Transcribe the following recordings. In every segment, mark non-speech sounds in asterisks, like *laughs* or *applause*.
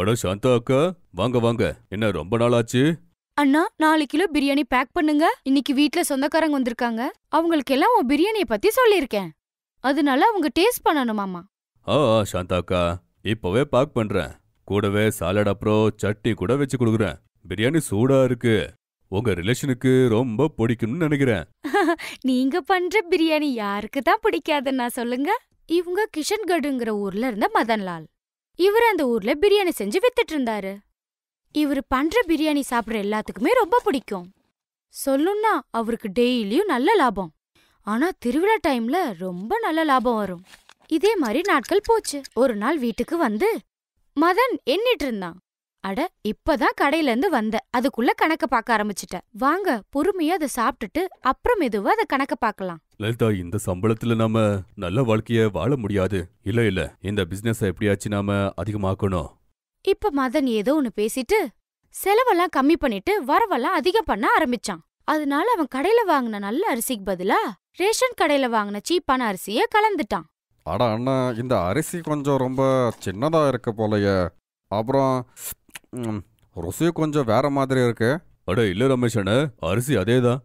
அட சாந்தா அக்கா வாங்க வாங்க என்ன ரொம்ப நாள் ஆச்சு அண்ணா நாலு கிலோ பிரியாணி பேக் பண்ணுங்க இன்னைக்கு வீட்ல சொந்தக்காரங்க வந்திருக்காங்க அவங்களுக்கு எல்லாம் உன் பிரியாணிய பத்தி சொல்லியிருக்கேன் அதனால அவங்க டேஸ்ட் பண்ணணுமாமா ஆ சாந்தா அக்கா இப்பவே பேக் பண்றேன் கூடவே சாலட் அப்புறம் சட்னி கூட வச்சு கொடுக்குறேன் பிரியாணி சூடா இருக்கு உங்க ரிலேஷனுக்கு ரொம்ப பிடிக்கும்னு நினைக்கிறேன் *laughs* நீங்க பண்ற பிரியாணி யாருக்கு தான் பிடிக்காதுன்னா சொல்லுங்க இவங்க கிஷன்கடுங்கிற ஊர்ல இருந்த மதன்லால் இவர் அந்த ஊர்ல பிரியாணி செஞ்சு வித்துட்டு இருந்தாரு இவரு பண்ற பிரியாணி சாப்பிடற எல்லாத்துக்குமே ரொம்ப பிடிக்கும் சொல்லுன்னா அவருக்கு டெய்லியும் நல்ல லாபம் ஆனா திருவிழா டைம்ல ரொம்ப நல்ல லாபம் வரும் இதே மாதிரி நாட்கள் போச்சு ஒரு நாள் வீட்டுக்கு வந்து மதன் எண்ணிட்டு இருந்தான் அட இப்பதான் கடையில இருந்து வந்த அதுக்குள்ள கணக்க பார்க்க ஆரம்பிச்சிட்ட வாங்க பொறுமையா அதை சாப்பிட்டுட்டு அப்புறம் மெதுவா அதை கணக்க பார்க்கலாம் லலிதா இந்த சம்பளத்துல நாம நல்ல வாழ்க்கைய வாழ முடியாது இல்ல இல்ல இந்த பிசினஸ் எப்படியாச்சு நாம அதிகமாக்கணும் இப்ப மதன் ஏதோ ஒன்னு பேசிட்டு செலவெல்லாம் கம்மி பண்ணிட்டு வரவெல்லாம் அதிகம் பண்ண ஆரம்பிச்சான் அதனால அவன் கடையில வாங்கின நல்ல அரிசிக்கு பதிலா ரேஷன் கடையில வாங்கின சீப்பான அரிசிய கலந்துட்டான் அட அண்ணா இந்த அரிசி கொஞ்சம் ரொம்ப சின்னதா இருக்க போலயே அப்புறம் ருசி கொஞ்சம் வேற மாதிரி இருக்கு அட இல்ல ரமேஷ் அரிசி அதே தான்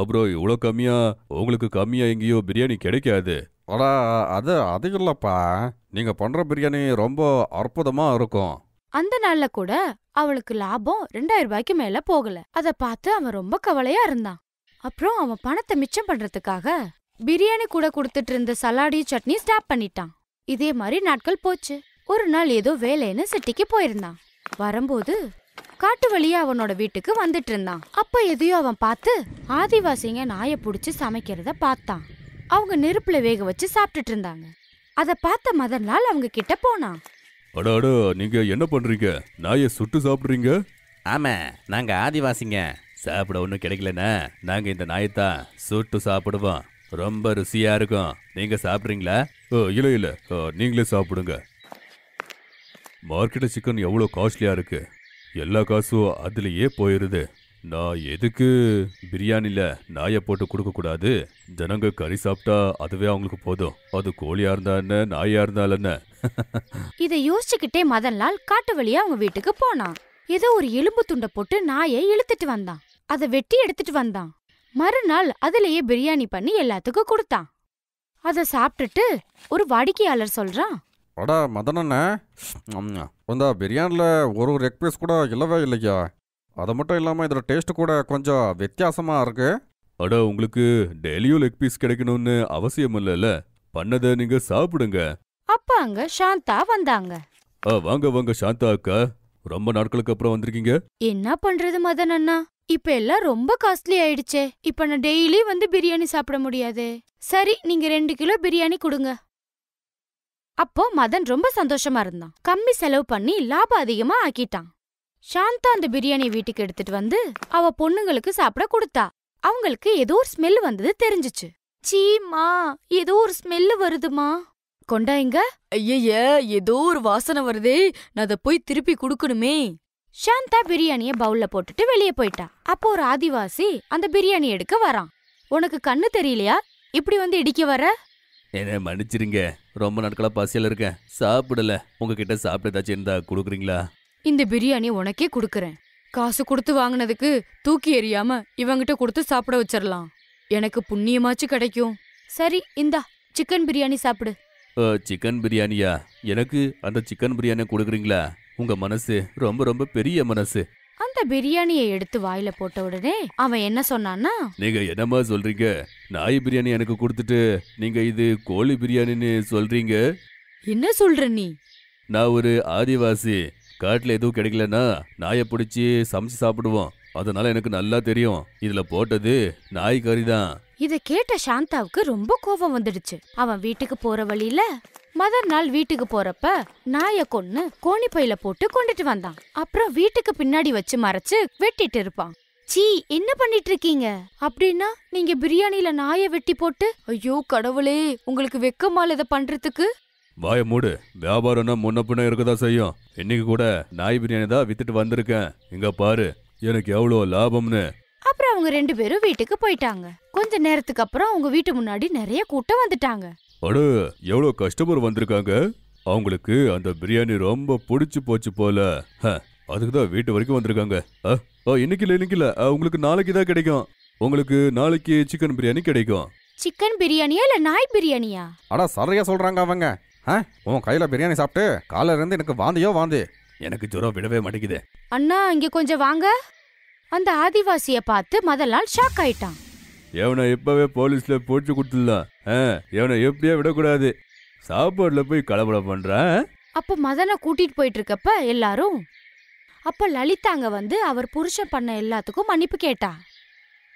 அப்புறம் இவ்வளோ கம்மியா உங்களுக்கு கம்மியா எங்கேயோ பிரியாணி கிடைக்காது அடா அது அது இல்லப்பா நீங்க பண்ற பிரியாணி ரொம்ப அற்புதமா இருக்கும் அந்த நாள்ல கூட அவளுக்கு லாபம் ரெண்டாயிரம் ரூபாய்க்கு மேல போகல அத பார்த்து அவன் ரொம்ப கவலையா இருந்தான் அப்புறம் அவன் பணத்தை மிச்சம் பண்றதுக்காக பிரியாணி கூட கொடுத்துட்டு இருந்த சலாடி சட்னி ஸ்டாப் பண்ணிட்டான் இதே மாதிரி நாட்கள் போச்சு ஒரு நாள் ஏதோ வேலைன்னு சிட்டிக்கு போயிருந்தான் வரும்போது காட்டு வழியா அவனோட வீட்டுக்கு வந்துட்டு இருந்தான் அப்ப எதையோ அவன் பார்த்து ஆதிவாசிங்க நாயை பிடிச்சி சமைக்கிறத பார்த்தான் அவங்க நெருப்புல வேக வச்சு சாப்பிட்டுட்டு இருந்தாங்க அதை பார்த்த மதன்லால் அவங்க கிட்ட போனான் அடாடா நீங்க என்ன பண்றீங்க நாயை சுட்டு சாப்பிடுறீங்க ஆமா நாங்க ஆதிவாசிங்க சாப்பிட ஒன்றும் கிடைக்கலன்னா நாங்க இந்த நாயத்தான் சுட்டு சாப்பிடுவோம் ரொம்ப ருசியா இருக்கும் நீங்க சாப்பிடுறீங்களா இல்லை இல்லை நீங்களே சாப்பிடுங்க மார்க்கெட்டு சிக்கன் எவ்வளோ காஸ்ட்லியாக இருக்குது எல்லா காசும் அதுலேயே போயிடுது நான் எதுக்கு பிரியாணியில் நாயை போட்டு கொடுக்கக்கூடாது ஜனங்க கறி சாப்பிட்டா அதுவே அவங்களுக்கு போதும் அது கோழியாக இருந்தா என்ன நாயாக இருந்தால் என்ன *laughs* இதை யோசிச்சுக்கிட்டே மதன்லால் காட்டு வழியாக அவங்க வீட்டுக்கு போனான் ஏதோ ஒரு எலும்பு துண்டை போட்டு நாயை இழுத்துட்டு வந்தான் அதை வெட்டி எடுத்துட்டு வந்தான் மறுநாள் அதுலேயே பிரியாணி பண்ணி எல்லாத்துக்கும் கொடுத்தான் அதை சாப்பிட்டுட்டு ஒரு வாடிக்கையாளர் சொல்கிறான் அடா மதனண்ணே இந்த பிரியாணியில் ஒரு ஒரு எக் பீஸ் கூட இல்லவே இல்லையா அது மட்டும் இல்லாமல் இதோட டேஸ்ட் கூட கொஞ்சம் வித்தியாசமாக இருக்கு அடா உங்களுக்கு டெய்லியும் லெக் பீஸ் கிடைக்கணும்னு அவசியம் இல்லைல்ல பண்ணதை நீங்க சாப்பிடுங்க அப்பா அங்க சாந்தா வந்தாங்க ஆ, வாங்க வாங்க சாந்தா அக்கா ரொம்ப நாட்களுக்கு அப்புறம் வந்திருக்கீங்க என்ன பண்றது மதன் அண்ணா இப்ப எல்லாம் ரொம்ப காஸ்ட்லி ஆயிடுச்சே இப்ப நான் டெய்லி வந்து பிரியாணி சாப்பிட முடியாது சரி நீங்க ரெண்டு கிலோ பிரியாணி கொடுங்க அப்போ மதன் ரொம்ப சந்தோஷமா இருந்தான் கம்மி செலவு பண்ணி லாபம் அதிகமா ஆக்கிட்டான் சாந்தா அந்த பிரியாணி வீட்டுக்கு எடுத்துட்டு வந்து அவ பொண்ணுங்களுக்கு சாப்பிட கொடுத்தா அவங்களுக்கு ஏதோ ஒரு ஸ்மெல் வந்தது தெரிஞ்சிச்சு சீமா ஏதோ ஒரு ஸ்மெல் வருதுமா கொண்டாங்க ஐய ஏதோ ஒரு வாசனை வருதே நான் அதை போய் திருப்பி கொடுக்கணுமே சாந்தா பிரியாணிய பவுல்ல போட்டுட்டு வெளியே போயிட்டா அப்போ ஒரு ஆதிவாசி அந்த பிரியாணி எடுக்க வரான் உனக்கு கண்ணு தெரியலையா இப்படி வந்து இடிக்க வர என்ன மன்னிச்சிருங்க ரொம்ப நாட்களா பசியில் இருக்கேன் சாப்பிடல உங்ககிட்ட சாப்பிட ஏதாச்சும் இருந்தா கொடுக்குறீங்களா இந்த பிரியாணி உனக்கே கொடுக்குறேன் காசு கொடுத்து வாங்கினதுக்கு தூக்கி எறியாம இவங்கிட்ட கொடுத்து சாப்பிட வச்சிடலாம் எனக்கு புண்ணியமாச்சு கிடைக்கும் சரி இந்தா சிக்கன் பிரியாணி சாப்பிடு சிக்கன் பிரியாணியா எனக்கு அந்த சிக்கன் பிரியாணி கொடுக்குறீங்களா உங்க மனசு ரொம்ப ரொம்ப பெரிய மனசு அந்த பிரியாணியை எடுத்து வாயில போட்ட உடனே அவன் என்ன சொன்னான்னா நீங்க என்னமா சொல்றீங்க நாய் பிரியாணி எனக்கு கொடுத்துட்டு நீங்க இது கோழி பிரியாணின்னு சொல்றீங்க என்ன சொல்ற நீ நான் ஒரு ஆதிவாசி காட்டில் எதுவும் கிடைக்கலன்னா நாயை பிடிச்சி சமைச்சு சாப்பிடுவோம் அதனால எனக்கு நல்லா தெரியும் இதுல போட்டது நாய் கறி தான் இத கேட்ட சாந்தாவுக்கு ரொம்ப கோபம் வந்துடுச்சு அவன் வீட்டுக்கு போற வழியில மதர் நாள் வீட்டுக்கு போறப்ப நாய கொன்னு கோணிப்பையில போட்டு கொண்டுட்டு வந்தான் அப்புறம் வீட்டுக்கு பின்னாடி வச்சு மறைச்சு வெட்டிட்டு இருப்பான் சீ என்ன பண்ணிட்டு இருக்கீங்க அப்படின்னா நீங்க பிரியாணியில நாயை வெட்டி போட்டு ஐயோ கடவுளே உங்களுக்கு வெக்கமால இதை பண்றதுக்கு வாய மூடு வியாபாரம்னா முன்ன பின்ன இருக்கதா செய்யும் இன்னைக்கு கூட நாய் பிரியாணி தான் வித்துட்டு வந்திருக்கேன் இங்க பாரு எனக்கு எவ்வளோ லாபம்னு அப்புறம் அவங்க ரெண்டு பேரும் வீட்டுக்கு போயிட்டாங்க கொஞ்ச நேரத்துக்கு அப்புறம் அவங்க வீட்டு முன்னாடி நிறைய கூட்டம் வந்துட்டாங்க அடு எவ்வளோ கஸ்டமர் வந்திருக்காங்க அவங்களுக்கு அந்த பிரியாணி ரொம்ப புடிச்சு போச்சு போல அதுக்கு தான் வீட்டு வரைக்கும் வந்திருக்காங்க ஓ இன்னைக்கு இல்லை இன்னைக்கு இல்லை உங்களுக்கு நாளைக்கு தான் கிடைக்கும் உங்களுக்கு நாளைக்கு சிக்கன் பிரியாணி கிடைக்கும் சிக்கன் பிரியாணியா இல்ல நாய் பிரியாணியா அட சரியா சொல்றாங்க அவங்க ஆ, உன் கையில பிரியாணி சாப்பிட்டு காலையில இருந்து எனக்கு வாந்தியோ வாந்தி எனக்கு ஜுரம் விடவே மாட்டேங்குது அண்ணா இங்க கொஞ்சம் வாங்க அந்த ஆதிவாசிய பார்த்து மதலால் ஷாக் ஆயிட்டான் எவனை இப்பவே போலீஸ்ல போட்டு கொடுத்துடலாம் ஆ, எவனை எப்படியே விடக்கூடாது சாப்பாடுல போய் கலப்படம் பண்றேன் அப்ப மதனை கூட்டிட்டு போயிட்டு இருக்கப்ப எல்லாரும் அப்போ லலிதாங்க வந்து அவர் புருஷன் பண்ண எல்லாத்துக்கும் மன்னிப்பு கேட்டா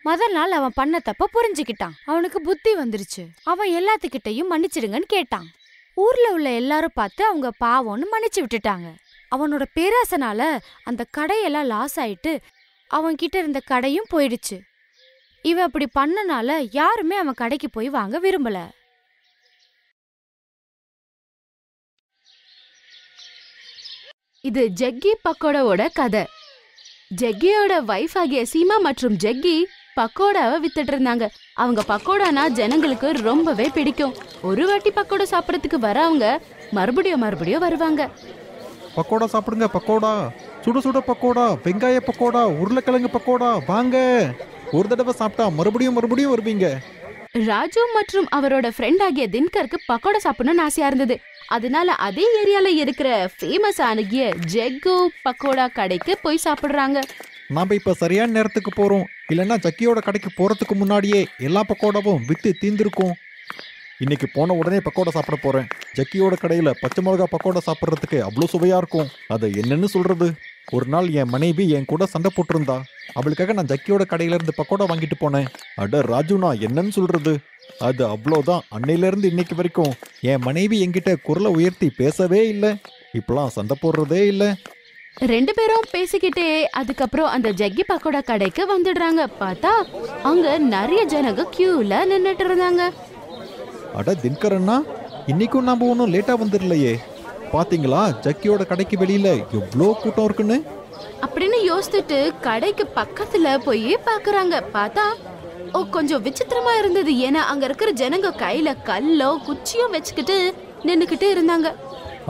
முதல் நாள் அவன் பண்ண தப்ப புரிஞ்சுக்கிட்டான் அவனுக்கு புத்தி வந்துருச்சு அவன் எல்லாத்துக்கிட்டையும் மன்னிச்சிடுங்கன்னு கேட்டான் ஊர்ல உள்ள எல்லாரும் பார்த்து அவங்க பாவம்னு மன்னிச்சு விட்டுட்டாங்க அவனோட பேராசனால அந்த கடையெல்லாம் லாஸ் ஆயிட்டு அவன் கிட்ட இருந்த கடையும் போயிடுச்சு இவன் அப்படி பண்ணனால யாருமே அவன் கடைக்கு போய் வாங்க விரும்பல இது ஜெக்கி பக்கோடாவோட கதை ஜெக்கியோட வைஃப் ஆகிய சீமா மற்றும் ஜெக்கி பக்கோடாவை வித்துட்டு இருந்தாங்க அவங்க பக்கோடானா ஜனங்களுக்கு ரொம்பவே பிடிக்கும் ஒரு வாட்டி பக்கோடா சாப்பிடறதுக்கு வரவங்க மறுபடியும் மறுபடியும் வருவாங்க பக்கோடா சாப்பிடுங்க பக்கோடா சுடு சுட பக்கோடா வெங்காய பக்கோடா உருளைக்கிழங்கு பக்கோடா வாங்க ஒரு தடவை சாப்பிட்டா மறுபடியும் மறுபடியும் வருவீங்க ராஜு மற்றும் அவரோட ஃப்ரெண்ட் ஆகிய தின்கருக்கு பக்கோடா சாப்பிடணும்னு ஆசையா இருந்தது அதனால அதே ஏரியால இருக்கிற ஃபேமஸ் ஆனகிய ஜெக்கு பக்கோடா கடைக்கு போய் சாப்பிடுறாங்க நாம இப்ப சரியான நேரத்துக்கு போறோம் இல்லைன்னா ஜக்கியோட கடைக்கு போறதுக்கு முன்னாடியே எல்லா பக்கோடாவும் விட்டு தீந்திருக்கும் இன்னைக்கு போன உடனே பக்கோடா சாப்பிட போறேன் ஜக்கியோட கடையில பச்சை மிளகா பக்கோடா சாப்பிட்றதுக்கு அவ்வளோ சுவையா இருக்கும் அதை என்னன்னு சொல்றது ஒரு நாள் என் மனைவி என் கூட சண்டை போட்டிருந்தா அவளுக்காக நான் ஜக்கியோட கடையில இருந்து பக்கோடா வாங்கிட்டு போனேன் அட ராஜுனா என்னன்னு சொல்றது அது அவ்வளோதான் அன்னையிலேருந்து இன்னைக்கு வரைக்கும் என் மனைவி என்கிட்ட குரலை உயர்த்தி பேசவே இல்லை இப்பெல்லாம் சண்டை போடுறதே இல்லை ரெண்டு பேரும் பேசிக்கிட்டே அதுக்கப்புறம் அந்த ஜக்கி பக்கோடா கடைக்கு வந்துடுறாங்க பார்த்தா அங்க நிறைய ஜனங்க கியூல நின்னுட்டு இருந்தாங்க அட தின்கரண்ணா இன்னைக்கும் நம்ம ஒன்றும் லேட்டா வந்துடலையே பாத்தீங்களா ஜக்கியோட கடைக்கு வெளியில எவ்வளோ கூட்டம் இருக்குன்னு அப்படின்னு யோசிச்சுட்டு கடைக்கு பக்கத்துல போய் பாக்குறாங்க பார்த்தா கொஞ்சம் விசித்திரமா இருந்தது ஏன்னா அங்க இருக்கிற ஜனங்க கையில கல்லோ குச்சியோ வச்சுக்கிட்டு நின்னுக்கிட்டு இருந்தாங்க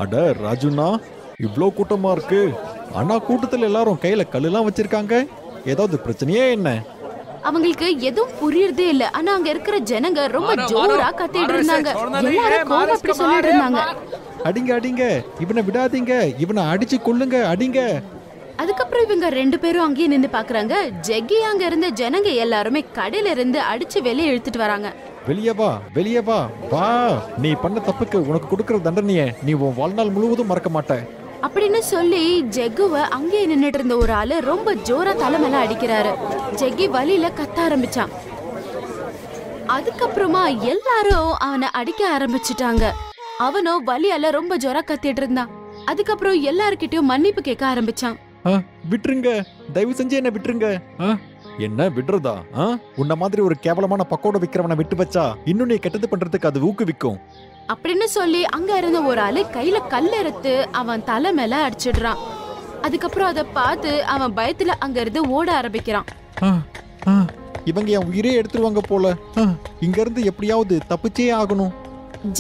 அட ராஜுண்ணா இவ்வளோ கூட்டமா இருக்கு ஆனா கூட்டத்துல எல்லாரும் கையில கல்லுலாம் வச்சிருக்காங்க ஏதாவது பிரச்சனையே என்ன அவங்களுக்கு எதுவும் புரியறதே இல்ல ஆனா அங்க இருக்கிற ஜனங்க ரொம்ப ஜோரா கத்திட்டு இருந்தாங்க எல்லாரும் கோவம் அப்படி சொல்லிட்டு இருந்தாங்க அடிங்க அடிங்க இவனை விடாதீங்க இவனை அடிச்சு கொள்ளுங்க அடிங்க அதுக்கப்புறம் இவங்க ரெண்டு பேரும் அங்கேயே நின்று பாக்குறாங்க ஜெக்கி அங்க இருந்த ஜனங்க எல்லாருமே கடையில இருந்து அடிச்சு வெளியே இழுத்துட்டு வராங்க வெளியே வா வெளியே வா வா நீ பண்ண தப்புக்கு உனக்கு கொடுக்கற தண்டனையை நீ உன் வாழ்நாள் முழுவதும் மறக்க மாட்ட அப்படின்னு சொல்லி ஜெக்குவ அங்கேயே நின்னுட்டு இருந்த ஒரு ஆளு ரொம்ப ஜோரா தலைமையில அடிக்கிறாரு ஜெக்கி வலியில கத்த ஆரம்பிச்சான் அதுக்கப்புறமா எல்லாரும் அவனை அடிக்க ஆரம்பிச்சிட்டாங்க அவனும் வலியால ரொம்ப ஜோரா கத்திட்டு இருந்தான் அதுக்கப்புறம் எல்லார்கிட்டயும் மன்னிப்பு கேட்க ஆரம்பிச்சான் விட்டுருங்க தயவு செஞ்சு என்ன விட்டுருங்க என்ன விடுறதா உன்ன மாதிரி ஒரு கேவலமான பக்கோட விக்கிறவனை விட்டு வச்சா இன்னும் நீ கெட்டது பண்றதுக்கு அது ஊக்குவிக்கும் அப்படின்னு சொல்லி அங்க இருந்த ஒரு ஆளு கையில கல் எடுத்து அவன் தலை மேல அடிச்சிடுறான் அதுக்கப்புறம் அதை பார்த்து அவன் பயத்துல அங்க இருந்து ஓட ஆரம்பிக்கிறான் இவங்க என் உயிரே எடுத்துருவாங்க போல இங்க இருந்து எப்படியாவது தப்பிச்சே ஆகணும்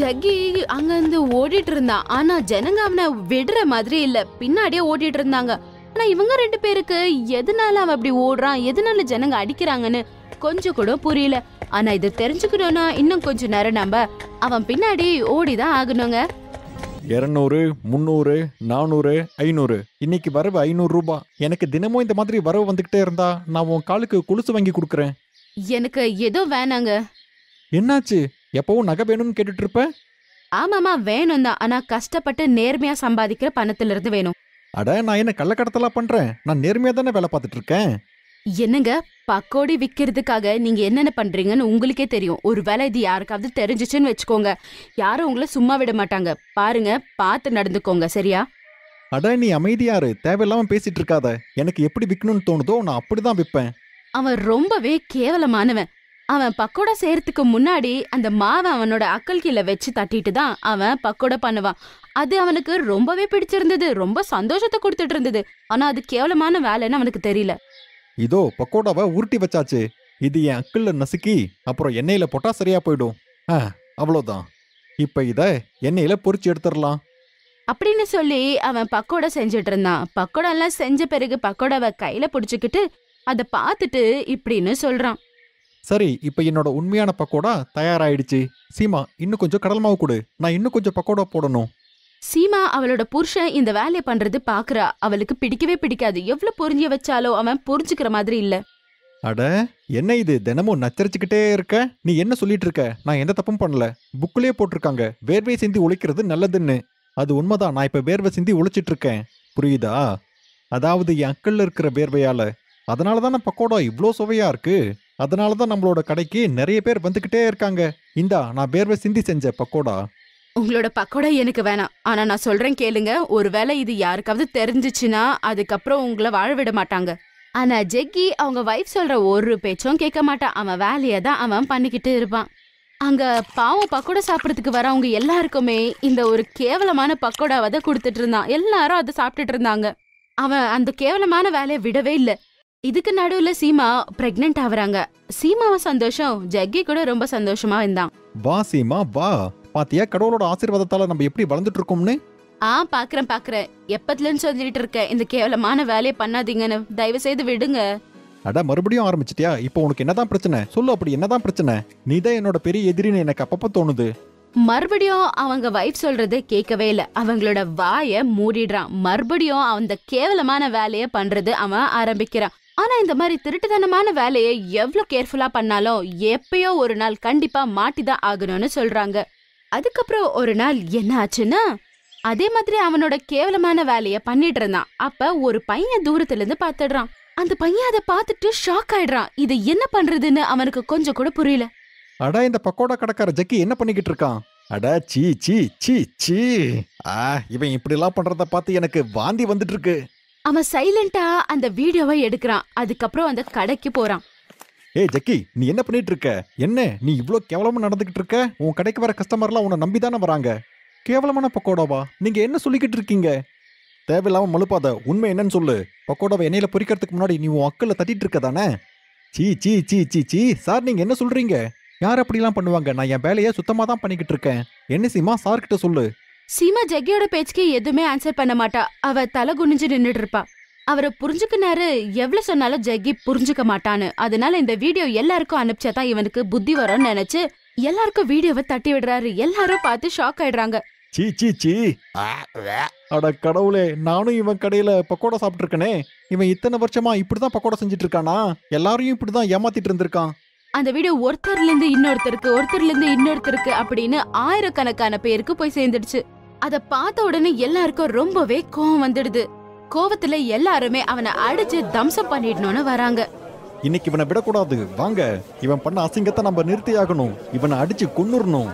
ஜக்கி இருந்து ஓடிட்டு இருந்தான் ஆனா ஜனங்க அவனை விடுற மாதிரி இல்ல பின்னாடியே ஓடிட்டு இருந்தாங்க ஆனா இவங்க ரெண்டு பேருக்கு எதனால அவன் அப்படி ஓடுறான் எதனால ஜனங்க அடிக்கிறாங்கன்னு கொஞ்சம் கூட புரியல ஆனா இதை தெரிஞ்சுக்கணும்னா இன்னும் கொஞ்சம் நேரம் நம்ப அவன் பின்னாடி ஓடிதான் ஆகணுங்க இரநூறு முந்நூறு நானூறு ஐநூறு இன்னைக்கு வரவு ஐநூறு ரூபாய் எனக்கு தினமும் இந்த மாதிரி வரவு வந்துகிட்டே இருந்தா நான் உன் காலுக்கு குலுசு வாங்கி கொடுக்குறேன் எனக்கு ஏதோ வேணாங்க என்னாச்சு எப்பவும் நகை வேணும்னு கேட்டுட்டு இருப்ப ஆமாமா வேணும் தான் ஆனா கஷ்டப்பட்டு நேர்மையா சம்பாதிக்கிற பணத்துல இருந்து வேணும் அட நான் என்ன கள்ளக்கடத்தலாம் பண்றேன் நான் நேர்மையா தானே வேலை பார்த்துட்டு இருக்கேன் என்னங்க பக்கோடி விற்கிறதுக்காக நீங்க என்னென்ன பண்றீங்கன்னு உங்களுக்கே தெரியும் ஒருவேளை இது யாருக்காவது தெரிஞ்சிச்சுன்னு வச்சுக்கோங்க யாரும் உங்களை சும்மா விட மாட்டாங்க பாருங்க பார்த்து நடந்துக்கோங்க சரியா அட நீ அமைதியாரு தேவையில்லாம பேசிட்டு இருக்காத எனக்கு எப்படி விற்கணும்னு தோணுதோ நான் அப்படிதான் விற்பேன் அவன் ரொம்பவே கேவலமானவன் அவன் பக்கோடா செய்யறதுக்கு முன்னாடி அந்த மாவை அவனோட அக்கல் கீழே வச்சு தட்டிட்டு தான் அவன் பக்கோடா பண்ணுவான் அது அவனுக்கு ரொம்பவே பிடிச்சிருந்தது ரொம்ப சந்தோஷத்தை கொடுத்துட்டு இருந்தது ஆனா அது கேவலமான வேலைன்னு அவனுக்கு தெரியல இதோ பக்கோடாவை உருட்டி வச்சாச்சு இது என் அக்கிள்ல நசுக்கி அப்புறம் எண்ணெயில போட்டா சரியா போயிடும் ஆ இப்ப இத எண்ணெயில பொறிச்சு எடுத்துடலாம் அப்படின்னு சொல்லி அவன் பக்கோடா செஞ்சுட்டு இருந்தான் பக்கோடா எல்லாம் செஞ்ச பிறகு பக்கோடாவை கையில புடிச்சுக்கிட்டு அதை பார்த்துட்டு இப்படின்னு சொல்றான் சரி இப்போ என்னோட உண்மையான பக்கோடா தயாராயிடுச்சு சீமா இன்னும் கொஞ்சம் கடல் மாவு கொடு நான் இன்னும் கொஞ்சம் பக்கோடா போடணும் சீமா அவளோட புருஷன் இந்த வேலையை பண்றது பாக்குறா அவளுக்கு பிடிக்கவே பிடிக்காது எவ்வளவு புரிஞ்சு வச்சாலோ அவன் புரிஞ்சுக்கிற மாதிரி இல்ல அட என்ன இது தினமும் நச்சரிச்சுக்கிட்டே இருக்க நீ என்ன சொல்லிட்டு இருக்க நான் எந்த தப்பும் பண்ணல புக்குலயே போட்டிருக்காங்க வேர்வை சிந்தி ஒழிக்கிறது நல்லதுன்னு அது உண்மைதான் நான் இப்ப வேர்வை சிந்தி ஒழிச்சிட்டு இருக்கேன் புரியுதா அதாவது என் அக்கல்ல இருக்கிற வேர்வையால அதனால தானே பக்கோடா இவ்வளோ சுவையா இருக்கு அதனால தான் நம்மளோட கடைக்கு நிறைய பேர் வந்துக்கிட்டே இருக்காங்க இந்தா நான் வேர்வை சிந்தி செஞ்ச பக்கோடா உங்களோட பக்கோடா எனக்கு வேணாம் ஆனா நான் சொல்றேன் கேளுங்க ஒருவேளை இது யாருக்காவது தெரிஞ்சிச்சுன்னா அதுக்கப்புறம் உங்களை வாழ விட மாட்டாங்க ஆனா ஜெக்கி அவங்க வைஃப் சொல்ற ஒரு பேச்சும் கேட்க மாட்டான் அவன் வேலையை தான் அவன் பண்ணிக்கிட்டு இருப்பான் அங்க பாவம் பக்கோடா சாப்பிட்றதுக்கு வரவங்க எல்லாருக்குமே இந்த ஒரு கேவலமான பக்கோடாவை தான் கொடுத்துட்டு இருந்தான் எல்லாரும் அதை சாப்பிட்டுட்டு இருந்தாங்க அவன் அந்த கேவலமான வேலையை விடவே இல்லை இதுக்கு நடுவுல சீமா பிரெக்னென்ட் ஆகுறாங்க சீமாவும் சந்தோஷம் ஜக்கி கூட ரொம்ப சந்தோஷமா இருந்தான் வா சீமா வா பாத்தியா கடவுளோட ஆசீர்வாதத்தால நம்ம எப்படி வளர்ந்துட்டு இருக்கோம்னு ஆ பாக்குறேன் பாக்குறேன் இருந்து சொல்லிட்டு இருக்க இந்த கேவலமான வேலையை பண்ணாதீங்கன்னு தயவு செய்து விடுங்க அட மறுபடியும் ஆரம்பிச்சிட்டியா இப்போ உனக்கு என்னதான் பிரச்சனை சொல்லு அப்படி என்னதான் பிரச்சனை நீ தான் என்னோட பெரிய எதிரின்னு எனக்கு அப்பப்ப தோணுது மறுபடியும் அவங்க வைஃப் சொல்றது கேட்கவே இல்லை அவங்களோட வாய மூடிடுறான் மறுபடியும் அந்த கேவலமான வேலையை பண்றது அவன் ஆரம்பிக்கிறான் ஆனா இந்த மாதிரி திருட்டுத்தனமான வேலையை எவ்வளவு கேர்ஃபுல்லா பண்ணாலும் எப்பயோ ஒரு நாள் கண்டிப்பா மாட்டிதான் ஆகணும்னு சொல்றாங்க அதுக்கப்புறம் ஒரு நாள் என்ன ஆச்சுன்னா அதே மாதிரி அவனோட கேவலமான வேலைய பண்ணிட்டு இருந்தான் அப்ப ஒரு பையன் தூரத்துல இருந்து பாத்துடுறான் அந்த பையன் அதை பார்த்துட்டு ஷாக் ஆயிடுறான் இது என்ன பண்றதுன்னு அவனுக்கு கொஞ்சம் கூட புரியல அடா இந்த பக்கோடா கடைக்கார ஜக்கி என்ன பண்ணிக்கிட்டு இருக்கான் அடா சீ சீ சீ சீ ஆ இவன் இப்படிலாம் பண்றத பார்த்து எனக்கு வாந்தி வந்துட்டு இருக்கு அவன் சைலண்டா அந்த வீடியோவை எடுக்கிறான் அதுக்கப்புறம் அந்த கடைக்கு போறான் ஏய் ஜக்கி நீ என்ன பண்ணிட்டு இருக்க என்ன நீ இவ்வளோ கேவலமா நடந்துகிட்டு இருக்க உன் கடைக்கு வர கஸ்டமர்லாம் உன்னை நம்பி தானே வராங்க கேவலமான பக்கோடாவா நீங்க என்ன சொல்லிக்கிட்டு இருக்கீங்க தேவையில்லாம மழுப்பாத உண்மை என்னன்னு சொல்லு பக்கோடாவை எண்ணெயில பொறிக்கிறதுக்கு முன்னாடி நீ உன் அக்கல்ல தட்டிட்டு இருக்க தானே சீ சீ சீ சீ சீ சார் நீங்க என்ன சொல்றீங்க யார் அப்படிலாம் பண்ணுவாங்க நான் என் வேலையை சுத்தமாக தான் பண்ணிக்கிட்டு இருக்கேன் என்ன சீமா சார்கிட்ட சொல்லு சீமா ஜக்கியோட பேச்சுக்கே எதுவுமே ஆன்சர் பண்ண மாட்டா அவ தலை குனிஞ்சு நின்றுட்டு இருப்பா அவரை புரிஞ்சுக்கினாரு எவ்வளவு சொன்னாலும் ஜெகி புரிஞ்சுக்க மாட்டான்னு அதனால இந்த வீடியோ எல்லாருக்கும் அனுப்பிச்சா தான் இவனுக்கு புத்தி வரும்னு நினைச்சு எல்லாருக்கும் வீடியோவை தட்டி விடுறாரு எல்லாரும் பார்த்து ஷாக் ஆயிடுறாங்க சீ சீ சீ அட கடவுளே நானும் இவன் கடையில பக்கோடா சாப்பிட்டு இவன் இத்தனை வருஷமா இப்படிதான் பக்கோடா செஞ்சுட்டு இருக்கானா எல்லாரையும் இப்படிதான் ஏமாத்திட்டு இருந்திருக்கான் அந்த வீடியோ ஒருத்தர்ல இருந்து இன்னொருத்தருக்கு ஒருத்தர்ல இருந்து இன்னொருத்தருக்கு அப்படின்னு ஆயிரக்கணக்கான பேருக்கு போய் சேர்ந்துடுச்சு அத பார்த்த உடனே எல்லாருக்கும் ரொம்பவே கோவம் வந்துடுது கோவத்துல எல்லாருமே அவனை அடிச்சு தம்சம் பண்ணிடணும்னு வராங்க இன்னைக்கு இவனை விடக்கூடாது வாங்க இவன் பண்ண அசிங்கத்தை நம்ம நிறுத்தியாகணும் இவனை அடிச்சு கொன்னுறணும்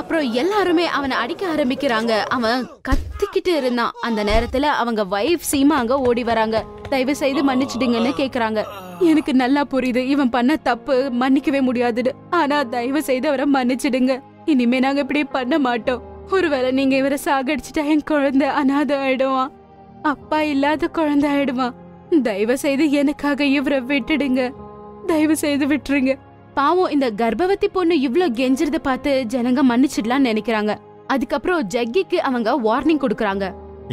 அப்புறம் எல்லாருமே அவனை அடிக்க ஆரம்பிக்கிறாங்க அவன் கத்திக்கிட்டு இருந்தான் அந்த நேரத்துல அவங்க வைஃப் சீமா அங்க ஓடி வராங்க தயவு செய்து மன்னிச்சிடுங்கன்னு கேக்குறாங்க எனக்கு நல்லா புரியுது இவன் பண்ண தப்பு மன்னிக்கவே முடியாதுன்னு ஆனா தயவு செய்து அவரை மன்னிச்சிடுங்க இனிமே நாங்க இப்படி பண்ண மாட்டோம் ஒருவேளை நீங்க இவரை சாகடிச்சுட்டா என் குழந்தை அனாதை ஆயிடுவான் அப்பா இல்லாத குழந்தை ஆயிடுவான் தயவு செய்து எனக்காக இவரை விட்டுடுங்க தயவு செய்து விட்டுருங்க பாவம் இந்த கர்ப்பவதி பொண்ணு இவ்ளோ கெஞ்சிறத பார்த்து ஜனங்க மன்னிச்சிடலாம் நினைக்கிறாங்க அதுக்கப்புறம் ஜக்கிக்கு அவங்க வார்னிங் கொடுக்கறாங்க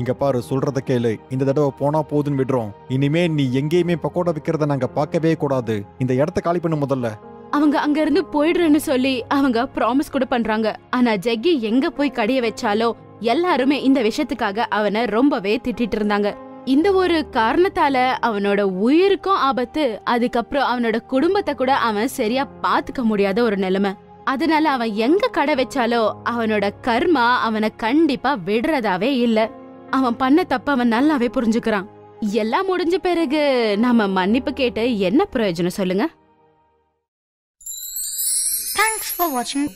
இங்க பாரு சொல்றத கேளு இந்த தடவை போனா போதுன்னு விடுறோம் இனிமே நீ எங்கேயுமே பக்கோட வைக்கிறத நாங்க பார்க்கவே கூடாது இந்த இடத்த காலி பண்ணு முதல்ல அவங்க அங்க இருந்து போயிடுறேன்னு சொல்லி அவங்க ப்ராமிஸ் கூட பண்றாங்க ஆனா ஜக்கி எங்க போய் கடைய வச்சாலோ எல்லாருமே இந்த விஷயத்துக்காக அவனை ரொம்பவே திட்டிட்டு இருந்தாங்க இந்த ஒரு காரணத்தால அவனோட உயிருக்கும் ஆபத்து அதுக்கப்புறம் அவனோட குடும்பத்தை கூட அவன் சரியா பாத்துக்க முடியாத ஒரு நிலைமை அதனால அவன் எங்க கடை வச்சாலோ அவனோட கர்மா அவனை கண்டிப்பா விடுறதாவே இல்ல அவன் பண்ண தப்ப அவன் நல்லாவே புரிஞ்சுக்கிறான் எல்லாம் முடிஞ்ச பிறகு நம்ம மன்னிப்பு கேட்டு என்ன பிரயோஜனம் சொல்லுங்க தேங்க்ஸ் for watching.